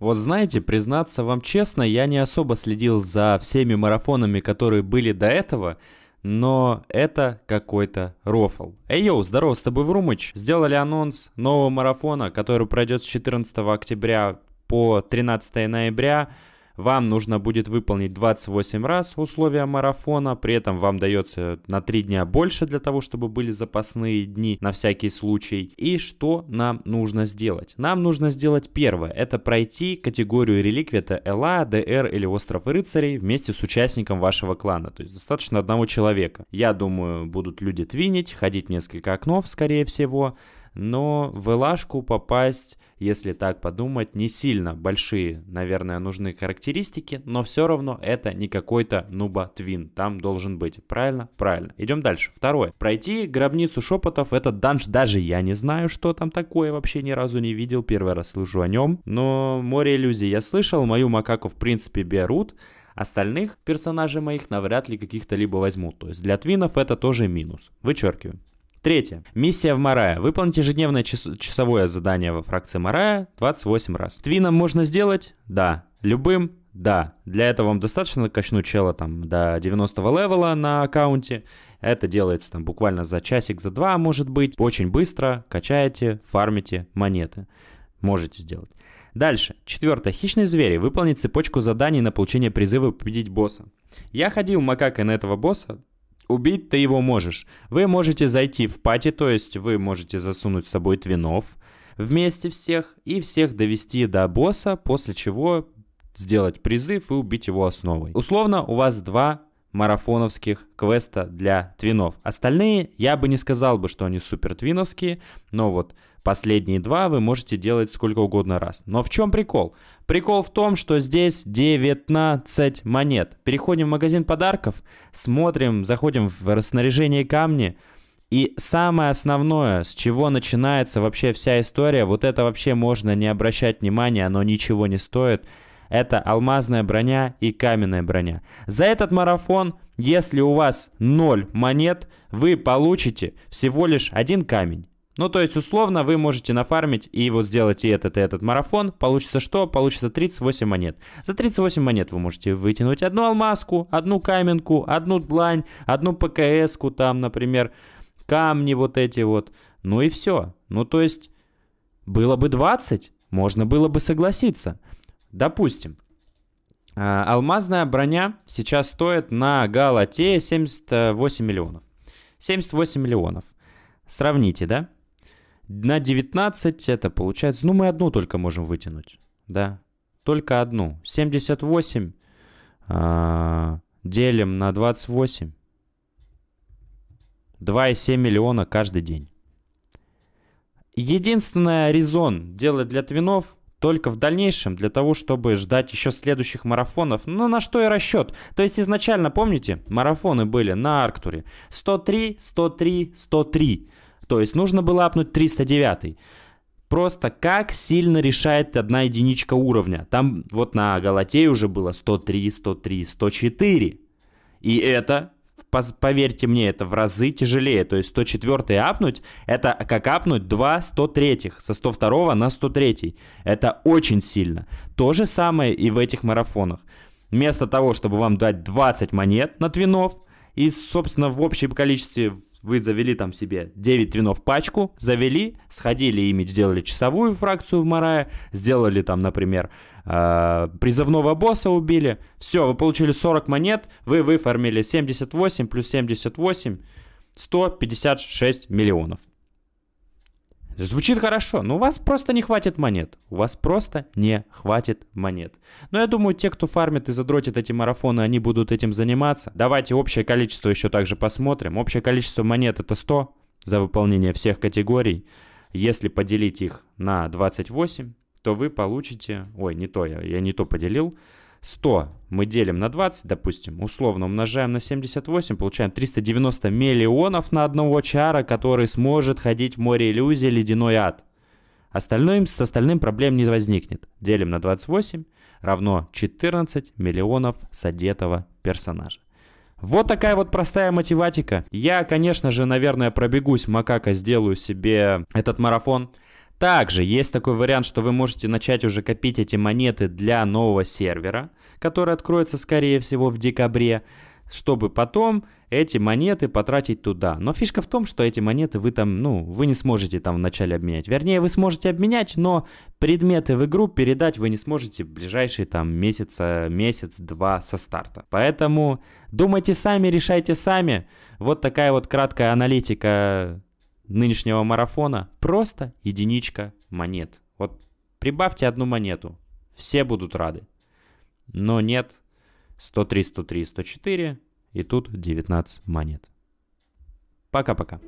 Вот знаете, признаться вам честно, я не особо следил за всеми марафонами, которые были до этого, но это какой-то рофл. Эй, йоу, здорово, с тобой Врумыч. Сделали анонс нового марафона, который пройдет с 14 октября по 13 ноября. Вам нужно будет выполнить 28 раз условия марафона, при этом вам дается на 3 дня больше для того, чтобы были запасные дни на всякий случай. И что нам нужно сделать? Нам нужно сделать первое, это пройти категорию реликвия, это Эла, ДР или Остров Рыцарей вместе с участником вашего клана, то есть достаточно одного человека. Я думаю, будут люди твинить, ходить несколько окнов, скорее всего, но в Элашку попасть, если так подумать, не сильно большие, наверное, нужны характеристики, но все равно это не какой-то нуба твин, там должен быть, правильно? Правильно. Идем дальше. Второе. Пройти гробницу шепотов, этот данж даже я не знаю, что там такое, вообще ни разу не видел, первый раз слышу о нем, но море иллюзий я слышал, мою макаку в принципе берут, Остальных персонажей моих навряд ли каких-то либо возьмут. То есть для твинов это тоже минус. Вычеркиваю. Третье. Миссия в Марая. Выполнить ежедневное час- часовое задание во фракции Марая 28 раз. Твином можно сделать? Да. Любым? Да. Для этого вам достаточно качнуть чела там до 90 левела на аккаунте. Это делается там буквально за часик, за два, может быть. Очень быстро качаете, фармите монеты. Можете сделать. Дальше. Четвертое. Хищные звери. Выполнить цепочку заданий на получение призыва победить босса. Я ходил макакой на этого босса убить ты его можешь. Вы можете зайти в пати, то есть вы можете засунуть с собой твинов вместе всех и всех довести до босса, после чего сделать призыв и убить его основой. Условно у вас два марафоновских квеста для твинов. Остальные, я бы не сказал бы, что они супер твиновские, но вот последние два вы можете делать сколько угодно раз. Но в чем прикол? Прикол в том, что здесь 19 монет. Переходим в магазин подарков, смотрим, заходим в снаряжение камни, и самое основное, с чего начинается вообще вся история, вот это вообще можно не обращать внимания, оно ничего не стоит – это алмазная броня и каменная броня. За этот марафон, если у вас 0 монет, вы получите всего лишь один камень. Ну, то есть, условно, вы можете нафармить и вот сделать и этот, и этот марафон. Получится что? Получится 38 монет. За 38 монет вы можете вытянуть одну алмазку, одну каменку, одну длань, одну ПКС-ку там, например, камни вот эти вот. Ну и все. Ну, то есть, было бы 20, можно было бы согласиться. Допустим, а, алмазная броня сейчас стоит на Галатее 78 миллионов. 78 миллионов. Сравните, да? На 19 это получается... Ну, мы одну только можем вытянуть, да? Только одну. 78 э, а, делим на 28. 2,7 миллиона каждый день. Единственная резон делать для твинов только в дальнейшем для того, чтобы ждать еще следующих марафонов. Но ну, на что и расчет. То есть изначально, помните, марафоны были на Арктуре 103, 103, 103. То есть нужно было апнуть 309. Просто как сильно решает одна единичка уровня. Там вот на Галатее уже было 103, 103, 104. И это поверьте мне, это в разы тяжелее. То есть 104 апнуть, это как апнуть 2 103 со 102 на 103. Это очень сильно. То же самое и в этих марафонах. Вместо того, чтобы вам дать 20 монет на твинов, и, собственно, в общем количестве вы завели там себе 9 винов пачку, завели, сходили ими, сделали часовую фракцию в Марае, сделали там, например, э, призывного босса убили. Все, вы получили 40 монет, вы выформили 78 плюс 78, 156 миллионов. Звучит хорошо, но у вас просто не хватит монет. У вас просто не хватит монет. Но я думаю, те, кто фармит и задротит эти марафоны, они будут этим заниматься. Давайте общее количество еще также посмотрим. Общее количество монет это 100 за выполнение всех категорий. Если поделить их на 28, то вы получите... Ой, не то, я, я не то поделил. 100 мы делим на 20, допустим, условно умножаем на 78, получаем 390 миллионов на одного чара, который сможет ходить в море иллюзии ледяной ад. Остальным, с остальным проблем не возникнет. Делим на 28, равно 14 миллионов содетого персонажа. Вот такая вот простая мотиватика. Я, конечно же, наверное, пробегусь, макака, сделаю себе этот марафон. Также есть такой вариант, что вы можете начать уже копить эти монеты для нового сервера, который откроется, скорее всего, в декабре, чтобы потом эти монеты потратить туда. Но фишка в том, что эти монеты вы там, ну, вы не сможете там вначале обменять. Вернее, вы сможете обменять, но предметы в игру передать вы не сможете в ближайшие там месяца, месяц-два со старта. Поэтому думайте сами, решайте сами. Вот такая вот краткая аналитика нынешнего марафона просто единичка монет. Вот прибавьте одну монету, все будут рады. Но нет, 103, 103, 104 и тут 19 монет. Пока-пока.